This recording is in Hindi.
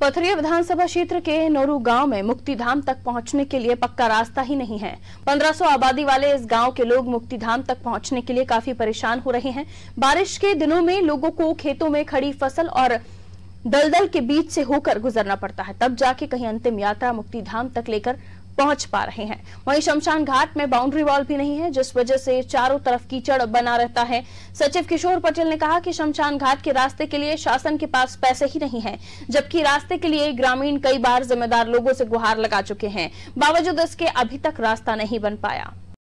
पथरिया विधानसभा क्षेत्र के नोरू गांव में मुक्तिधाम तक पहुंचने के लिए पक्का रास्ता ही नहीं है 1500 आबादी वाले इस गांव के लोग मुक्तिधाम तक पहुंचने के लिए काफी परेशान हो रहे हैं बारिश के दिनों में लोगों को खेतों में खड़ी फसल और दलदल के बीच से होकर गुजरना पड़ता है तब जाके कहीं अंतिम यात्रा मुक्तिधाम तक लेकर पहुंच पा रहे हैं वहीं शमशान घाट में बाउंड्री वॉल भी नहीं है जिस वजह से चारों तरफ कीचड़ बना रहता है सचिव किशोर पटेल ने कहा कि शमशान घाट के रास्ते के लिए शासन के पास पैसे ही नहीं है जबकि रास्ते के लिए ग्रामीण कई बार जिम्मेदार लोगों से गुहार लगा चुके हैं बावजूद इसके अभी तक रास्ता नहीं बन पाया